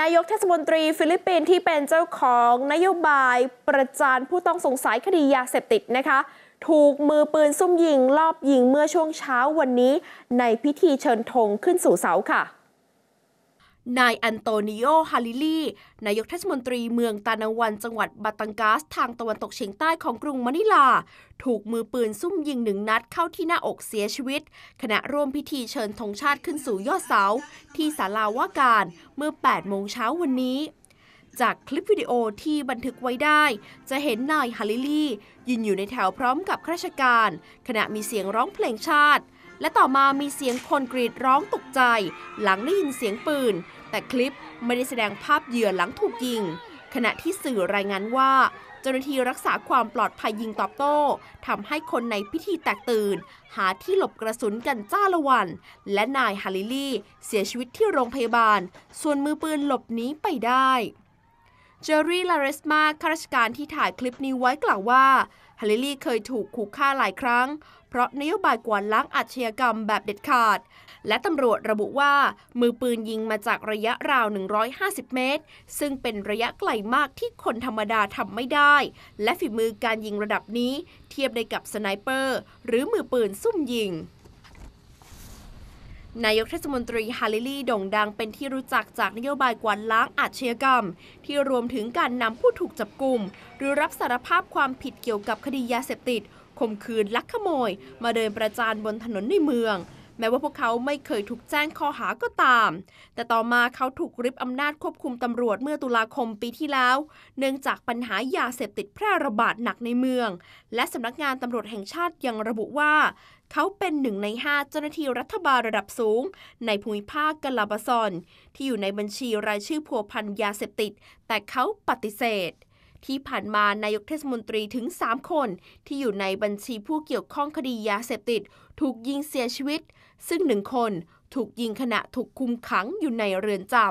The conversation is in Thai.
นายกเทศมนตรีฟิลิปปินส์ที่เป็นเจ้าของนโยบายประจานผู้ต้องสงสัยคดียาเสพติดนะคะ ถูกมือปืนซุ่มยิงลอบยิงเมื่อช่วงเช้าวันนี้ ในพิธีเชิญธงขึ้นสู่เสาค่ะนายอันโตนิโอฮาลิลีนายกเทศมนตรีเมืองตานาวัน จังหวัดบาตังกาสทางตะวันตกเฉียงใต้ของกรุงมะนิลา ถูกมือปืนซุ่มยิงหนึ่งนัดเข้าที่หน้าอกเสียชีวิต ขณะร่วมพิธีเชิญธงชาติขึ้นสู่ยอดเสา ที่ศาลาว่าการ เมื่อ8โมงเช้าวันนี้จากคลิปวิดีโอที่บันทึกไว้ได้ จะเห็นนายฮาริลี่ยืนอยู่ในแถวพร้อมกับข้าราชการ ขณะมีเสียงร้องเพลงชาติ และต่อมามีเสียงคนกรีดร้องตกใจ หลังได้ยินเสียงปืน แต่คลิปไม่ได้แสดงภาพเหยื่อหลังถูกยิง ขณะที่สื่อรายงานว่า เจ้าหน้าที่รักษาความปลอดภัยยิงตอบโต้ทำให้คนในพิธีแตกตื่น หาที่หลบกระสุนกันจ้าละวัน และนายฮาริลี่เสียชีวิตที่โรงพยาบาล ส่วนมือปืนหลบหนีไปได้เจอรี่ ลาเรสมา ข้าราชการที่ถ่ายคลิปนี้ไว้กล่าวว่า ฮัลิลลี่เคยถูกขู่ฆ่าหลายครั้ง เพราะนโยบายกวนล้างอาชญากรรมแบบเด็ดขาด และตำรวจระบุว่า มือปืนยิงมาจากระยะราว 150 เมตร ซึ่งเป็นระยะไกลมากที่คนธรรมดาทำไม่ได้ และฝีมือการยิงระดับนี้เทียบได้กับสไนเปอร์ หรือมือปืนซุ่มยิงนายกเทศมนตรีฮาริลีโด่งดังเป็นที่รู้จักจากนโยบายกวาดล้างอาชญากรรม ที่รวมถึงการนำผู้ถูกจับกลุ่มหรือรับสารภาพความผิดเกี่ยวกับคดียาเสพติดข่มขืนลักขโมย มาเดินประจานบนถนนในเมืองแม้ว่าพวกเขาไม่เคยถูกแจ้งข้อหาก็ตาม แต่ต่อมาเขาถูกริบอำนาจควบคุมตำรวจเมื่อตุลาคมปีที่แล้ว เนื่องจากปัญหายาเสพติดแพร่ระบาดหนักในเมือง และสำนักงานตำรวจแห่งชาติยังระบุว่า เขาเป็นหนึ่งในห้าเจ้าหน้าที่รัฐบาลระดับสูงในภูมิภาคกลาบซอน ที่อยู่ในบัญชีรายชื่อผัวพันยาเสพติด แต่เขาปฏิเสธที่ผ่านมานายกเทศมนตรีถึง 3 คน ที่อยู่ในบัญชีผู้เกี่ยวข้องคดียาเสพติด ถูกยิงเสียชีวิต ซึ่งหนึ่งคน ถูกยิงขณะถูกคุมขังอยู่ในเรือนจำ